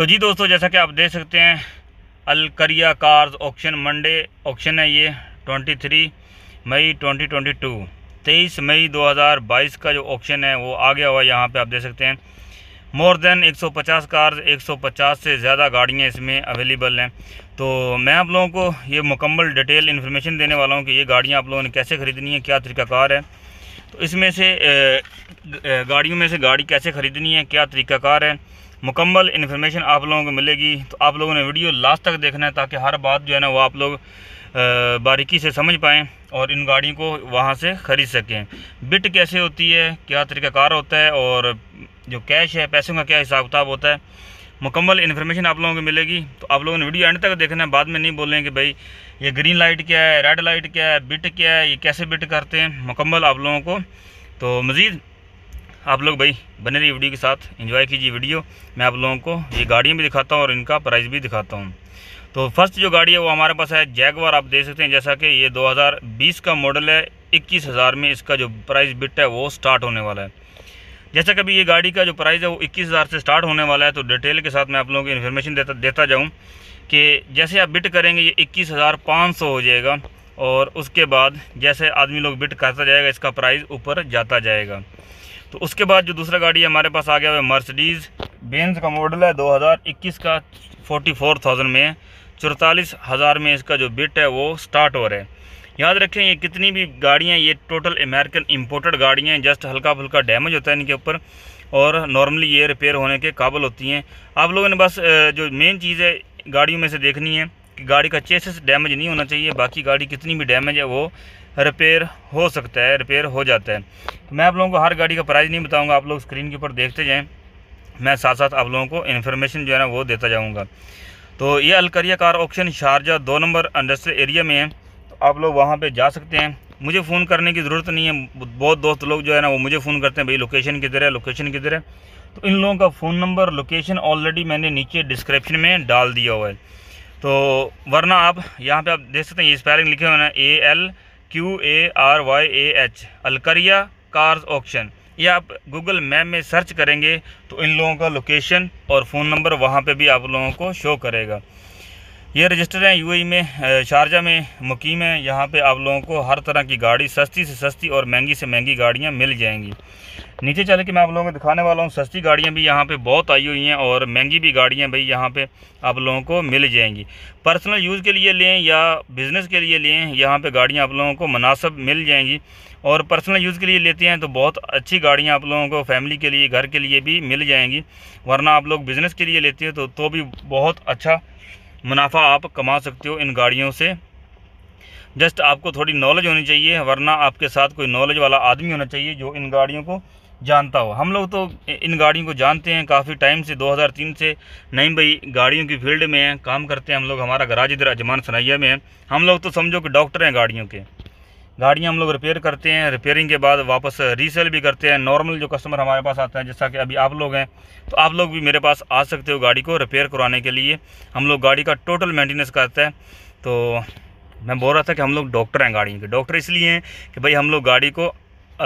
तो जी दोस्तों जैसा कि आप देख सकते हैं Alkaria cars auction Monday auction है ये 23 मई 2022 23 मई 2022 का जो ऑक्शन है वो आ गया हुआ यहाँ पे आप देख सकते हैं मोर देन 150 कार्स 150 से ज़्यादा गाड़ियाँ इसमें अवेलेबल हैं तो मैं आप लोगों को ये मुकम्मल डिटेल इन्फॉर्मेशन देने वाला हूँ कि ये गाड़ियाँ आप लोगों ने कैसे ख़रीदनी है क्या तरीकाकार है तो इसमें से गाड़ियों में से गाड़ी कैसे ख़रीदनी है क्या तरीकाकार है मुकम्मल इन्फॉर्मेशन आप लोगों को मिलेगी तो आप लोगों ने वीडियो लास्ट तक देखना है ताकि हर बात जो है ना वो आप लोग बारीकी से समझ पाएँ और इन गाड़ियों को वहाँ से ख़रीद सकें बिट कैसे होती है क्या तरीक़ाकार होता है और जो कैश है पैसों का क्या हिसाब किताब होता है मुकम्मल इन्फॉर्मेशन आप लोगों को मिलेगी तो आप लोगों ने वीडियो एंड तक देखना है बाद में नहीं बोलें कि भाई ये ग्रीन लाइट क्या है रेड लाइट क्या है बिट क्या है ये कैसे बिट करते हैं मुकम्मल आप लोगों को तो मज़ीद आप लोग भाई बने रहिए वीडियो के साथ एंजॉय कीजिए वीडियो मैं आप लोगों को ये गाड़ियाँ भी दिखाता हूँ और इनका प्राइस भी दिखाता हूँ तो फर्स्ट जो गाड़ी है वो हमारे पास है जैगवार आप देख सकते हैं जैसा कि ये 2020 का मॉडल है इक्कीस हज़ार में इसका जो प्राइस बिट है वो स्टार्ट होने वाला है जैसा कभी ये गाड़ी का जो प्राइस है वो इक्कीस हज़ार से स्टार्ट होने वाला है तो डिटेल के साथ मैं आप लोगों को इन्फॉर्मेशन देता देता जाऊँ कि जैसे आप बिट करेंगे ये इक्कीस हज़ार पाँच सौ हो जाएगा और उसके बाद जैसे आदमी लोग बिट करता जाएगा इसका प्राइस ऊपर जाता जाएगा तो उसके बाद जो दूसरा गाड़ी है हमारे पास आ गया है मर्सडीज़ बेंस का मॉडल है 2021 का 44,000 में चौतालीस हज़ार में इसका जो बिट है वो स्टार्ट हो रहा है याद रखें ये कितनी भी गाड़ियाँ ये टोटल अमेरिकन इम्पोर्टेड गाड़ियाँ हैं जस्ट हल्का फुल्का डैमेज होता है इनके ऊपर और नॉर्मली ये रिपेयर होने के काबिल होती हैं आप लोगों ने बस जो मेन चीज़ है गाड़ियों में से देखनी है कि गाड़ी का चेसिस डैमेज नहीं होना चाहिए बाकी गाड़ी कितनी भी डैमेज है वो रिपेयर हो सकता है रिपेयर हो जाता है तो मैं आप लोगों को हर गाड़ी का प्राइस नहीं बताऊँगा आप लोग स्क्रीन के ऊपर देखते जाएँ मैं साथ साथ आप लोगों को इन्फॉर्मेशन जो है ना वो देता जाऊँगा तो ये अलकरिया कार ऑप्शन शारजा दो नंबर इंडस्ट्रियल एरिया में है तो आप लोग वहाँ पर जा सकते हैं मुझे फ़ोन करने की ज़रूरत नहीं है बहुत दोस्त लोग जो है ना वो मुझे फ़ोन करते हैं भाई लोकेशन किधर है लोकेशन किधर है तो इन लोगों का फ़ोन नंबर लोकेशन ऑलरेडी मैंने नीचे डिस्क्रिप्शन में डाल दिया हुआ है तो वरना आप यहाँ पे आप देख सकते हैं ये स्पेलिंग लिखे हुए ना A L Q A R Y A H Alkaria cars auction ये आप गूगल मैप में सर्च करेंगे तो इन लोगों का लोकेशन और फ़ोन नंबर वहाँ पे भी आप लोगों को शो करेगा ये रजिस्टर हैं यूएई में शारजा में मुकीम है यहाँ पे आप लोगों को हर तरह की गाड़ी सस्ती से सस्ती और महंगी से महंगी गाड़ियाँ मिल जाएंगी नीचे चले के मैं आप लोगों को दिखाने वाला हूँ सस्ती गाड़ियाँ भी यहाँ पे बहुत आई हुई हैं और महंगी भी गाड़ियाँ भाई यहाँ पे आप लोगों को मिल जाएंगी पर्सनल यूज़ के लिए लें या बिज़नेस के लिए लें यहाँ पे गाड़ियाँ आप लोगों को मुनासब मिल जाएंगी और पर्सनल यूज़ के लिए लेते हैं तो बहुत अच्छी गाड़ियाँ आप लोगों को फैमिली के लिए घर के लिए भी मिल जाएंगी वरना आप लोग बिज़नेस के लिए लेते हैं तो, तो भी बहुत अच्छा मुनाफा आप कमा सकते हो इन गाड़ियों से जस्ट आपको थोड़ी नॉलेज होनी चाहिए वरना आपके साथ कोई नॉलेज वाला आदमी होना चाहिए जो इन गाड़ियों को जानता हो हम लोग तो इन गाड़ियों को जानते हैं काफ़ी टाइम से 2003 से नहीं भाई गाड़ियों की फील्ड में हैं काम करते हैं हम लोग हमारा गराज इधर अजमान सनाइया में है हम लोग तो समझो कि डॉक्टर हैं गाड़ियों के गाड़ियाँ हम लोग रिपेयर करते हैं रिपेयरिंग के बाद वापस रीसेल भी करते हैं नॉर्मल जो कस्टमर हमारे पास आता है जैसा कि अभी आप लोग हैं तो आप लोग भी मेरे पास आ सकते हो गाड़ी को रिपेयर करवाने के लिए हम लोग गाड़ी का टोटल मेंटेनेंस करते हैं तो मैं बोल रहा था कि हम लोग डॉक्टर हैं गाड़ी के डॉक्टर इसलिए हैं कि भाई हम लोग गाड़ी को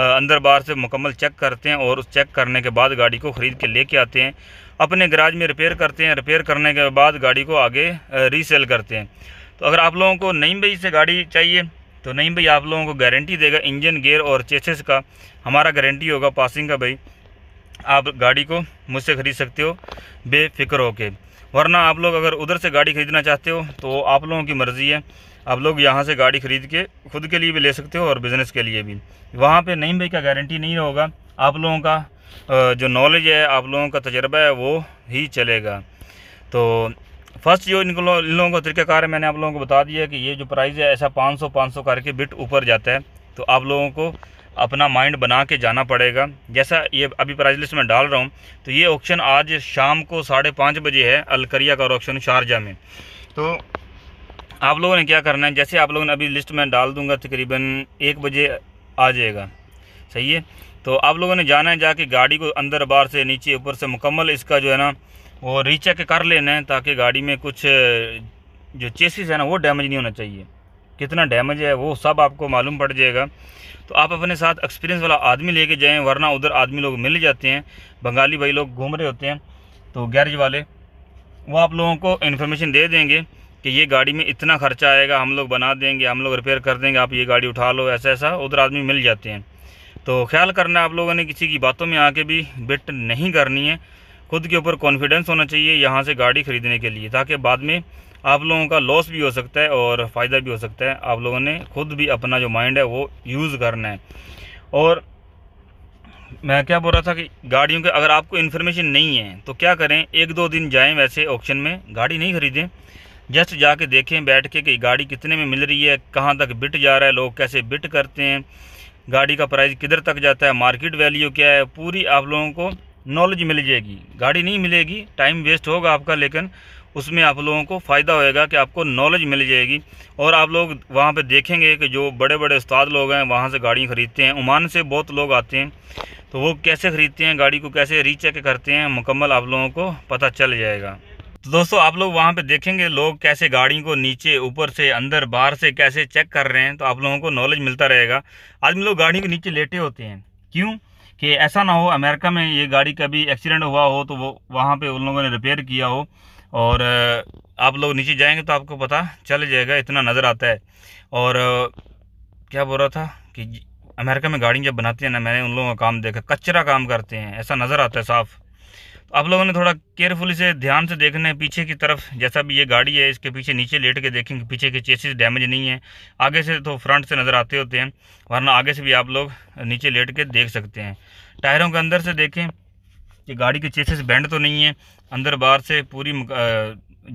अंदर बाहर से मुकम्मल चेक करते हैं और उस चेक करने के बाद गाड़ी को ख़रीद के लेके आते हैं अपने गराज में रिपेयर करते हैं रिपेयर करने के बाद गाड़ी को आगे रीसेल करते हैं तो अगर आप लोगों को नई बई से गाड़ी चाहिए तो नहीं भाई आप लोगों को गारंटी देगा इंजन गेयर और चेसिस का हमारा गारंटी होगा पासिंग का भाई आप गाड़ी को मुझसे ख़रीद सकते हो बेफिक्र होके वरना आप लोग अगर उधर से गाड़ी ख़रीदना चाहते हो तो आप लोगों की मर्ज़ी है आप लोग यहाँ से गाड़ी ख़रीद के खुद के लिए भी ले सकते हो और बिज़नेस के लिए भी वहाँ पे नहीं भाई का गारंटी नहीं होगा आप लोगों का जो नॉलेज है आप लोगों का तजर्बा है वो ही चलेगा तो फर्स्ट जो इन लोगों का तरीकाकार है मैंने आप लोगों को बता दिया कि ये जो प्राइस है ऐसा 500 500 करके बिट ऊपर जाता है तो आप लोगों को अपना माइंड बना के जाना पड़ेगा जैसा ये अभी प्राइस लिस्ट में डाल रहा हूँ तो ये ऑप्शन आज शाम को साढ़े पाँच बजे है अलकरिया का ऑप्शन शारजा में तो आप लोगों ने क्या करना है जैसे आप लोगों ने अभी लिस्ट में डाल दूंगा तकरीबन एक बजे आ जाएगा सही है तो आप लोगों ने जाना है जाके गाड़ी को अंदर बाहर से नीचे ऊपर से मुकम्मल इसका जो है ना वो रीचेक कर लेना है ताकि गाड़ी में कुछ जो चेसिस है ना वो डैमेज नहीं होना चाहिए कितना डैमेज है वो सब आपको मालूम पड़ जाएगा तो आप अपने साथ एक्सपीरियंस वाला आदमी लेके जाएं वरना उधर आदमी लोग मिल जाते हैं बंगाली भाई लोग घूम रहे होते हैं तो गैरेज वाले वो आप लोगों को इन्फॉर्मेशन दे देंगे कि ये गाड़ी में इतना खर्चा आएगा हम लोग बना देंगे हम लोग रिपेयर कर देंगे आप ये गाड़ी उठा लो ऐसा ऐसा उधर आदमी मिल जाते हैं तो ख्याल करना आप लोगों ने किसी की बातों में आके भी बिट नहीं करनी है खुद के ऊपर कॉन्फिडेंस होना चाहिए यहाँ से गाड़ी ख़रीदने के लिए ताकि बाद में आप लोगों का लॉस भी हो सकता है और फ़ायदा भी हो सकता है आप लोगों ने खुद भी अपना जो माइंड है वो यूज़ करना है और मैं क्या बोल रहा था कि गाड़ियों के अगर आपको इन्फॉर्मेशन नहीं है तो क्या करें एक दो दिन जाएं वैसे ऑप्शन में गाड़ी नहीं ख़रीदें जस्ट जाके देखें बैठ के कि गाड़ी कितने में मिल रही है कहाँ तक बिट जा रहा है लोग कैसे बिट करते हैं गाड़ी का प्राइस किधर तक जाता है मार्केट वैल्यू क्या है पूरी आप लोगों को नॉलेज मिल जाएगी गाड़ी नहीं मिलेगी टाइम वेस्ट होगा आपका लेकिन उसमें आप लोगों को फ़ायदा होएगा कि आपको नॉलेज मिल जाएगी और आप लोग वहाँ पे देखेंगे कि जो बड़े बड़े उस्ताद लोग हैं वहाँ से गाड़ी ख़रीदते हैं ओमान से बहुत लोग आते हैं तो वो कैसे ख़रीदते हैं गाड़ी को कैसे रीचेक करते हैं मुकम्मल आप लोगों को पता चल जाएगा तो दोस्तों आप लोग वहाँ पे देखेंगे लोग कैसे गाड़ी को नीचे ऊपर से अंदर बाहर से कैसे चेक कर रहे हैं तो आप लोगों को नॉलेज मिलता रहेगा आदमी लोग गाड़ी के नीचे लेटे होते हैं क्यों कि ऐसा ना हो अमेरिका में ये गाड़ी कभी एक्सीडेंट हुआ हो तो वो वहाँ पे उन लोगों ने रिपेयर किया हो और आप लोग नीचे जाएंगे तो आपको पता चल जाएगा इतना नज़र आता है और क्या बोल रहा था कि अमेरिका में गाड़ी जब बनाती हैं ना मैंने उन लोगों का काम देखा कचरा काम करते हैं ऐसा नज़र आता है साफ़ तो आप लोगों ने थोड़ा केयरफुल से ध्यान से देखना है पीछे की तरफ जैसा भी ये गाड़ी है इसके पीछे नीचे लेट के देखेंगे पीछे के चेसिस डैमेज नहीं है आगे से तो फ्रंट से नज़र आते होते हैं वरना आगे से भी आप लोग नीचे लेट के देख सकते हैं टायरों के अंदर से देखें कि गाड़ी के चेसिस बैंड तो नहीं है अंदर बाहर से पूरी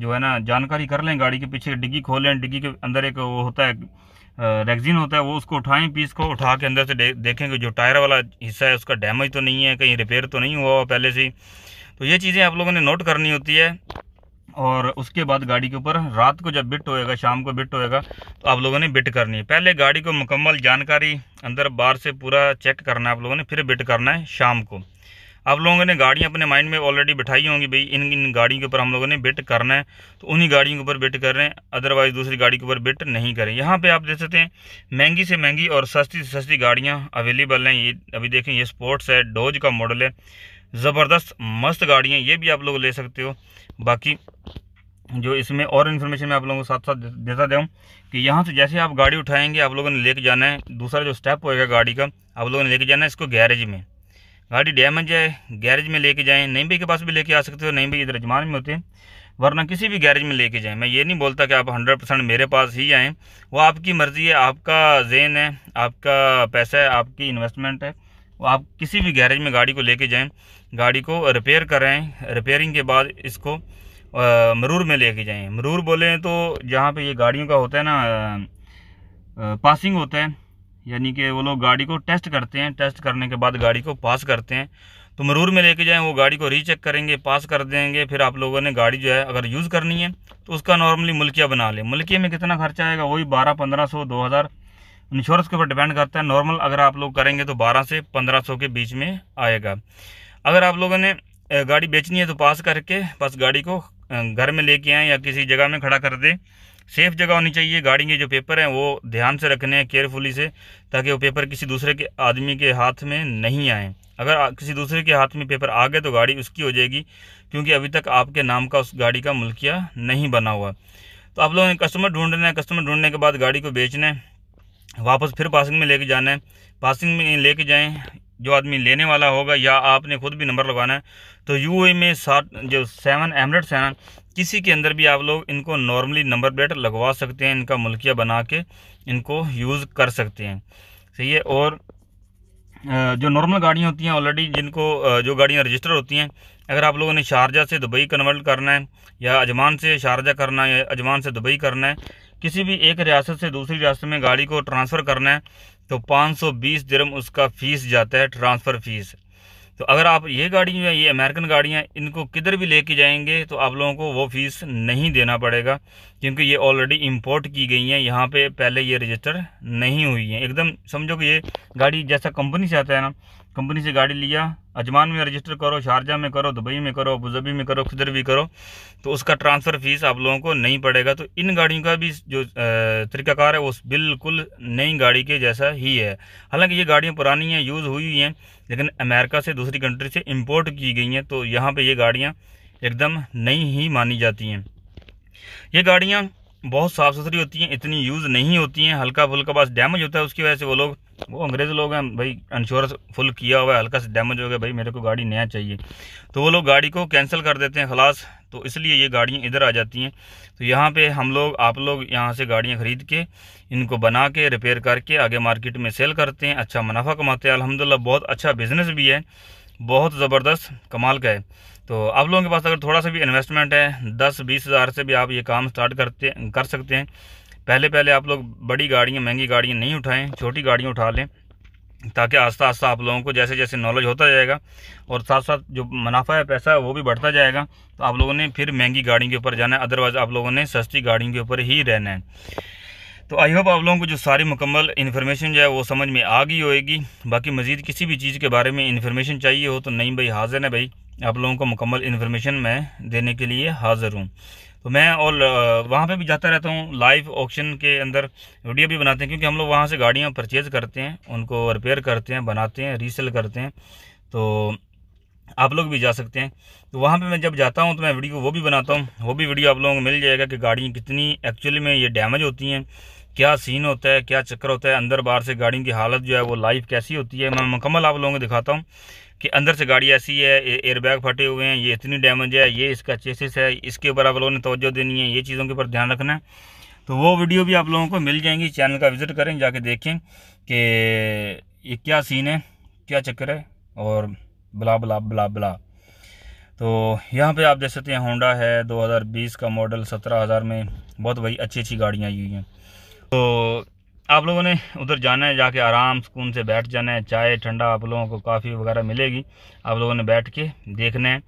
जो है ना जानकारी कर लें गाड़ी के पीछे डिग्गी खोल लें डिग्गी के अंदर एक वो होता है रेगजीन होता है वो उसको उठाएं पीस को उठा के अंदर से दे, देखें कि जो टायर वाला हिस्सा है उसका डैमेज तो नहीं है कहीं रिपेयर तो नहीं हुआ पहले से तो ये चीज़ें आप लोगों ने नोट करनी होती है और उसके बाद गाड़ी के ऊपर रात को जब बिट होएगा शाम को बिट होएगा तो आप लोगों ने बिट करनी है पहले गाड़ी को मुकम्मल जानकारी अंदर बाहर से पूरा चेक करना है आप लोगों ने फिर बिट करना है शाम को आप लोगों ने गाड़ियाँ अपने माइंड में ऑलरेडी बिठाई होंगी भाई इन इन गाड़ियों के ऊपर हम लोगों ने बिट करना है तो उन्हीं गाड़ियों के ऊपर बिट कर रहे हैं अदरवाइज़ दूसरी गाड़ी के ऊपर बिट नहीं करें यहाँ पे आप देख सकते हैं महंगी से महंगी और सस्ती से सस्ती गाड़ियाँ अवेलेबल हैं ये अभी देखें ये स्पोर्ट्स है डोज का मॉडल है ज़बरदस्त मस्त गाड़ियाँ ये भी आप लोग ले सकते हो बाकी जो इसमें और इन्फॉर्मेशन मैं आप लोगों को साथ साथ देता दे कि यहाँ से जैसे आप गाड़ी उठाएंगे आप लोगों ने लेके जाना है दूसरा जो स्टेप होएगा गाड़ी का आप लोगों ने लेके जाना है इसको गैरेज में गाड़ी डैमेज है गैरेज में लेके जाएँ नहीं भाई के पास भी लेके आ सकते हो नहीं भाई इधर अजमान में होते हैं वरना किसी भी गैरेज में लेके जाएं मैं ये नहीं बोलता कि आप हंड्रेड परसेंट मेरे पास ही आएँ वो आपकी मर्ज़ी है आपका जेन है आपका पैसा है आपकी इन्वेस्टमेंट है आप किसी भी गैरेज में गाड़ी को लेके जाएं गाड़ी को रिपेयर करें रिपेयरिंग के बाद इसको मरूर में लेके जाएं मरूर बोले तो जहाँ पे ये गाड़ियों का होता है ना पासिंग होता है यानी कि वो लोग गाड़ी को टेस्ट करते हैं टेस्ट करने के बाद गाड़ी को पास करते हैं तो मरूर में लेके जाएं वो गाड़ी को रीचेक करेंगे पास कर देंगे फिर आप लोगों ने गाड़ी जो है अगर यूज़ करनी है तो उसका नॉर्मली मुल्किया बना लें मुल्किया में कितना खर्चा आएगा वही बारह पंद्रह सौ दो हज़ार इंश्योरेंस के ऊपर डिपेंड करता है नॉर्मल अगर आप लोग करेंगे तो बारह से पंद्रह सौ के बीच में आएगा अगर आप लोगों ने गाड़ी बेचनी है तो पास करके बस गाड़ी को घर में लेके आएँ या किसी जगह में खड़ा कर दें सेफ़ जगह होनी चाहिए गाड़ी के जो पेपर हैं वो ध्यान से रखने हैं केयरफुली से ताकि वो पेपर किसी दूसरे के आदमी के हाथ में नहीं आए अगर किसी दूसरे के हाथ में पेपर आ गए तो गाड़ी उसकी हो जाएगी क्योंकि अभी तक आपके नाम का उस गाड़ी का मुल्किया नहीं बना हुआ तो आप लोगों ने कस्टमर ढूंढना है कस्टमर ढूंढने के बाद गाड़ी को बेचना है वापस फिर पासिंग में लेके जाना है पासिंग में लेके जाएं जो आदमी लेने वाला होगा या आपने खुद भी नंबर लगाना है तो यू में सात जो सेवन एमरेट्स हैं ना किसी के अंदर भी आप लोग इनको नॉर्मली नंबर प्लेट लगवा सकते हैं इनका मुल्किया बना के इनको यूज़ कर सकते हैं सही है और जो नॉर्मल गाड़ियाँ होती हैं ऑलरेडी जिनको जो गाड़ियाँ रजिस्टर होती हैं अगर आप लोगों ने शारजा से दुबई कन्वर्ट करना है या अजमान से शारजा करना है या अजमान से दुबई करना है किसी भी एक रियासत से दूसरी रियासत में गाड़ी को ट्रांसफ़र करना है तो 520 सौ उसका फ़ीस जाता है ट्रांसफ़र फ़ीस तो अगर आप ये गाड़ी जो है ये अमेरिकन गाड़ियाँ इनको किधर भी लेके जाएंगे तो आप लोगों को वो फ़ीस नहीं देना पड़ेगा क्योंकि ये ऑलरेडी इम्पोर्ट की गई हैं यहाँ पे पहले ये रजिस्टर नहीं हुई हैं एकदम समझो कि ये गाड़ी जैसा कंपनी से आता है ना कंपनी से गाड़ी लिया अजमान में रजिस्टर करो शारजा में करो दुबई में करो अबूजबी में करो किधर भी करो तो उसका ट्रांसफ़र फीस आप लोगों को नहीं पड़ेगा तो इन गाड़ियों का भी जो तरीकाकार है वो बिल्कुल नई गाड़ी के जैसा ही है हालांकि ये गाड़ियाँ पुरानी हैं यूज़ हुई हुई हैं लेकिन अमेरिका से दूसरी कंट्री से इम्पोर्ट की गई हैं तो यहाँ पर ये गाड़ियाँ एकदम नई ही मानी जाती हैं ये गाड़ियाँ बहुत साफ़ सुथरी होती हैं इतनी यूज़ नहीं होती हैं हल्का फुल्का बस डैमेज होता है उसकी वजह से वो लोग वो अंग्रेज़ लोग हैं भाई इंश्योरेंस फुल किया हुआ है हल्का सा डैमेज हो गया भाई मेरे को गाड़ी नया चाहिए तो वो लोग गाड़ी को कैंसिल कर देते हैं खलास तो इसलिए ये गाड़ियाँ इधर आ जाती हैं तो यहाँ पे हम लोग आप लोग यहाँ से गाड़ियाँ ख़रीद के इनको बना के रिपेयर करके आगे मार्केट में सेल करते हैं अच्छा मुनाफा कमाते हैं अलहमदिल्ला बहुत अच्छा बिज़नेस भी है बहुत ज़बरदस्त कमाल का है तो आप लोगों के पास अगर थोड़ा सा भी इन्वेस्टमेंट है दस बीस हज़ार से भी आप ये काम स्टार्ट करते कर सकते हैं पहले पहले आप लोग बड़ी गाड़ियाँ महंगी गाड़ियाँ नहीं उठाएँ छोटी गाड़ियाँ उठा लें ताकि आस्ता आस्ता आप लोगों को जैसे जैसे नॉलेज होता जाएगा और साथ साथ जो मुनाफा है पैसा है वो भी बढ़ता जाएगा तो आप लोगों ने फिर महंगी गाड़ी के ऊपर जाना है अदरवाइज़ आप लोगों ने सस्ती गाड़ी के ऊपर ही रहना है तो आई होप आप लोगों को जो सारी मुकम्मल इन्फॉर्मेशन जो है वो समझ में आ गई होएगी बाकी मज़ीद किसी भी चीज़ के बारे में इन्फॉर्मेशन चाहिए हो तो नहीं भाई हाजिर है भाई आप लोगों को मुकम्मल इन्फॉर्मेशन मैं देने के लिए हाज़िर हूँ तो मैं और वहाँ पे भी जाता रहता हूँ लाइव ऑक्शन के अंदर वीडियो भी बनाते हैं क्योंकि हम लोग वहाँ से गाड़ियाँ परचेज़ करते हैं उनको रिपेयर करते हैं बनाते हैं रीसेल करते हैं तो आप लोग भी जा सकते हैं तो वहाँ पे मैं जब जाता हूँ तो मैं वीडियो वो भी बनाता हूँ वो भी वीडियो आप लोगों को मिल जाएगा कि गाड़ियाँ कितनी एक्चुअली में ये डैमेज होती हैं क्या सीन होता है क्या चक्कर होता है अंदर बाहर से गाड़ियों की हालत जो है वो लाइफ कैसी होती है मैं मुकम्मल आप लोगों को दिखाता हूँ कि अंदर से गाड़ी ऐसी है एयरबैग फटे हुए हैं ये इतनी डैमेज है ये इसका चेसिस है इसके ऊपर आप लोगों ने तोज्जो देनी है ये चीज़ों के ऊपर ध्यान रखना है तो वो वीडियो भी आप लोगों को मिल जाएंगी चैनल का विज़िट करें जाके देखें कि ये क्या सीन है क्या चक्कर है और बला बला बला बला तो यहाँ पे आप देख सकते हैं होंडा है 2020 का मॉडल 17000 में बहुत वही अच्छी अच्छी गाड़ियाँ आई हुई हैं तो आप लोगों ने उधर जाना है जाके आराम सुकून से बैठ जाना है चाय ठंडा आप लोगों को काफ़ी वगैरह मिलेगी आप लोगों ने बैठ के देखना है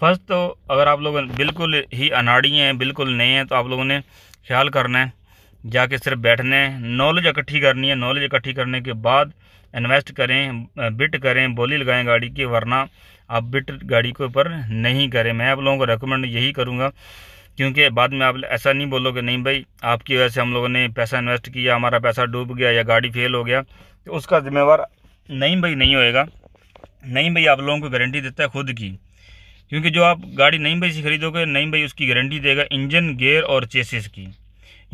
फर्स्ट तो अगर आप लोग बिल्कुल ही अनाड़ी हैं बिल्कुल नए हैं तो आप लोगों ने ख्याल करना है जाके सिर्फ बैठना है नॉलेज इकट्ठी करनी है नॉलेज इकट्ठी करने के बाद इन्वेस्ट करें बिट करें बोली लगाएं गाड़ी की वरना आप बिट गाड़ी के ऊपर नहीं करें मैं आप लोगों को रिकमेंड यही करूँगा क्योंकि बाद में आप ऐसा नहीं बोलोगे नहीं भाई आपकी वजह से हम लोगों ने पैसा इन्वेस्ट किया हमारा पैसा डूब गया या गाड़ी फेल हो गया तो उसका जिम्मेवार नहीं भाई नहीं होएगा नहीं भाई आप लोगों को गारंटी देता है खुद की क्योंकि जो आप गाड़ी नहीं भाई से खरीदोगे नहीं भाई उसकी गारंटी देगा इंजन गेयर और चेसिस की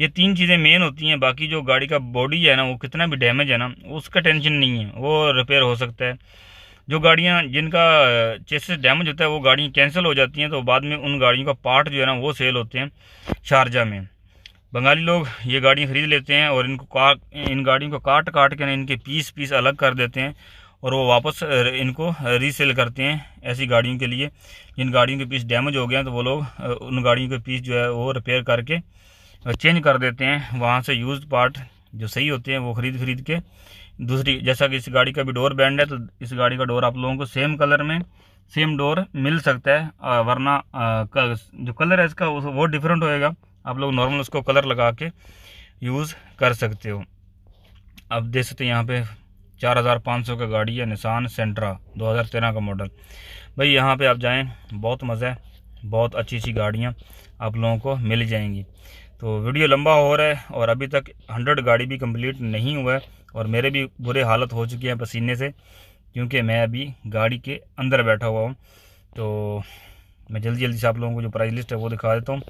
ये तीन चीज़ें मेन होती हैं बाकी जो गाड़ी का बॉडी है ना वो कितना भी डैमेज है ना उसका टेंशन नहीं है वो रिपेयर हो सकता है जो गाड़ियाँ जिनका चेसिस डैमेज होता है वो गाड़ियाँ कैंसिल हो जाती हैं तो बाद में उन गाड़ियों का पार्ट जो है ना वो सेल होते हैं शारजा में बंगाली लोग ये गाड़ियाँ ख़रीद लेते हैं और इनको का इन गाड़ियों को काट काट के ना इनके पीस पीस अलग कर देते हैं और वो वापस इनको रीसेल करते हैं ऐसी गाड़ियों के लिए जिन गाड़ियों के पीस डैमेज हो गए हैं तो वो लोग उन गाड़ियों के पीस जो है वो रिपेयर करके चेंज कर देते हैं वहाँ से यूज पार्ट जो सही होते हैं वो ख़रीद खरीद के दूसरी जैसा कि इस गाड़ी का भी डोर बैंड है तो इस गाड़ी का डोर आप लोगों को सेम कलर में सेम डोर मिल सकता है वरना आ, जो कलर है इसका वो डिफरेंट होएगा आप लोग नॉर्मल उसको कलर लगा के यूज़ कर सकते हो अब देख सकते यहाँ पे 4500 का गाड़ी है निशान सेंट्रा 2013 का मॉडल भाई यहाँ पे आप जाएँ बहुत मज़ा है बहुत अच्छी अच्छी गाड़ियाँ आप लोगों को मिल जाएंगी तो वीडियो लंबा हो रहा है और अभी तक 100 गाड़ी भी कंप्लीट नहीं हुआ है और मेरे भी बुरे हालत हो चुके हैं पसीने से क्योंकि मैं अभी गाड़ी के अंदर बैठा हुआ हूँ तो मैं जल्दी जल्दी से आप लोगों को जो प्राइस लिस्ट है वो दिखा देता हूँ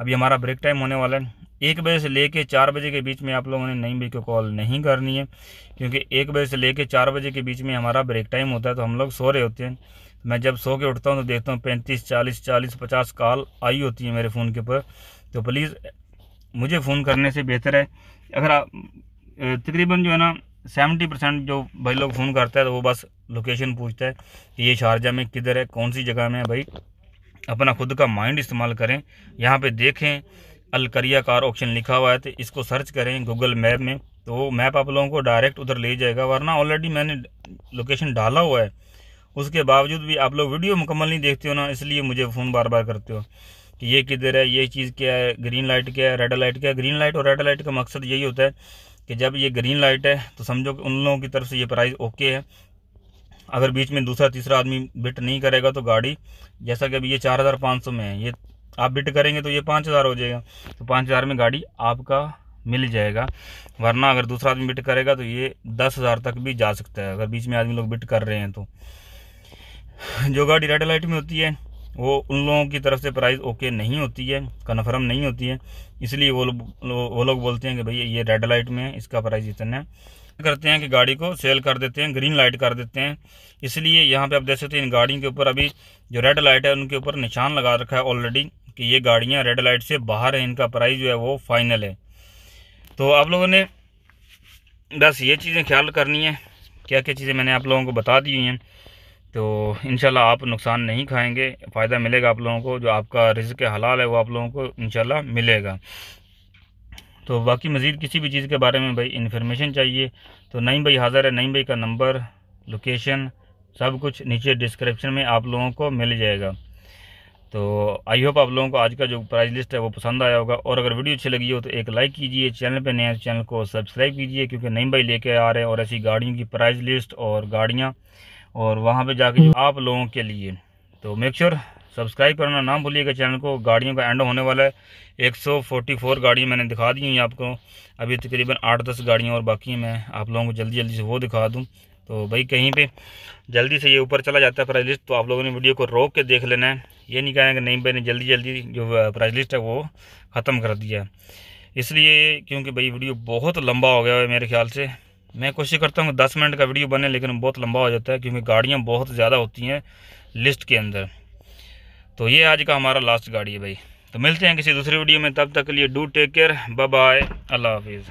अभी हमारा ब्रेक टाइम होने वाला है एक बजे से लेके चार बजे के बीच में आप लोगों ने नई बजे को कॉल नहीं करनी है क्योंकि एक बजे से लेके चार बजे के बीच में हमारा ब्रेक टाइम होता है तो हम लोग सो रहे होते हैं मैं जब सो के उठता हूँ तो देखता हूँ पैंतीस चालीस चालीस पचास कॉल आई होती है मेरे फ़ोन के ऊपर तो प्लीज़ मुझे फ़ोन करने से बेहतर है अगर आप तकरीबन जो है ना सेवेंटी परसेंट जो भाई लोग फ़ोन करता है तो वो बस लोकेशन पूछता है कि ये शारजा में किधर है कौन सी जगह में है भाई अपना खुद का माइंड इस्तेमाल करें यहाँ पे देखें अलकरिया कार ऑप्शन लिखा हुआ है तो इसको सर्च करें गूगल मैप में तो वो मैप आप लोगों को डायरेक्ट उधर ले जाएगा वरना ऑलरेडी मैंने लोकेशन डाला हुआ है उसके बावजूद भी आप लोग वीडियो मुकम्मल नहीं देखते हो ना इसलिए मुझे फ़ोन बार बार करते हो कि ये किधर है ये चीज़ क्या है ग्रीन लाइट क्या है रेड लाइट क्या है ग्रीन लाइट और रेड लाइट का मकसद यही होता है कि जब ये ग्रीन लाइट है तो समझो कि उन लोगों की तरफ से ये प्राइस ओके है अगर बीच में दूसरा तीसरा आदमी बिट नहीं करेगा तो गाड़ी जैसा कि अभी ये चार हज़ार पाँच सौ में है ये आप बिट करेंगे तो ये पाँच हज़ार हो जाएगा तो पाँच हज़ार में गाड़ी आपका मिल जाएगा वरना अगर दूसरा आदमी बिट करेगा तो ये दस हज़ार तक भी जा सकता है अगर बीच में आदमी लोग बिट कर रहे हैं तो जो गाड़ी रेड लाइट में होती है वो उन लोगों की तरफ से प्राइस ओके नहीं होती है कन्फर्म नहीं होती है इसलिए वो लोग वो लोग बोलते हैं कि भैया ये रेड लाइट में है इसका प्राइस इतना है करते हैं कि गाड़ी को सेल कर देते हैं ग्रीन लाइट कर देते हैं इसलिए यहाँ पे आप देख सकते हैं इन गाड़ियों के ऊपर अभी जो रेड लाइट है उनके ऊपर निशान लगा रखा है ऑलरेडी कि ये गाड़ियाँ रेड लाइट से बाहर हैं इनका प्राइस जो है वो फाइनल है तो आप लोगों ने बस ये चीज़ें ख्याल करनी है क्या क्या चीज़ें मैंने आप लोगों को बता दी हुई हैं तो इन आप नुकसान नहीं खाएंगे फ़ायदा मिलेगा आप लोगों को जो आपका रिज़ हलाल है वो आप लोगों को इन मिलेगा तो बाकी मज़ीद किसी भी चीज़ के बारे में भाई इन्फॉर्मेशन चाहिए तो नईम भाई हाज़र है नईम भाई का नंबर लोकेशन सब कुछ नीचे डिस्क्रिप्शन में आप लोगों को मिल जाएगा तो आई होप आप लोगों को आज का जो प्राइस लिस्ट है वो पसंद आया होगा और अगर वीडियो अच्छी लगी हो तो एक लाइक कीजिए चैनल पे नए तो चैनल को सब्सक्राइब कीजिए क्योंकि नई भाई लेके आ रहे हैं और ऐसी गाड़ियों की प्राइस लिस्ट और गाड़ियाँ और वहाँ पे जाके आप लोगों के लिए तो मेक श्योर सब्सक्राइब करना ना भूलिएगा चैनल को गाड़ियों का एंड होने वाला है 144 गाड़ियाँ मैंने दिखा दी हैं आपको अभी तकरीबन आठ दस गाड़ियाँ और बाकी हैं मैं आप लोगों को जल्दी जल्दी से वो दिखा दूँ तो भाई कहीं पे जल्दी से ये ऊपर चला जाता है प्राइज लिस्ट तो आप लोगों ने वीडियो को रोक के देख लेना है ये नहीं कहना कि नहीं मैंने जल्दी जल्दी जो प्राइज़ लिस्ट है वो ख़त्म कर दिया इसलिए क्योंकि भाई वीडियो बहुत लंबा हो गया है मेरे ख्याल से मैं कोशिश करता हूँ दस मिनट का वीडियो बने लेकिन बहुत लंबा हो जाता है क्योंकि गाड़ियाँ बहुत ज़्यादा होती हैं लिस्ट के अंदर तो ये आज का हमारा लास्ट गाड़ी है भाई तो मिलते हैं किसी दूसरे वीडियो में तब तक के लिए डू टेक केयर बाय अल्लाह हाफिज़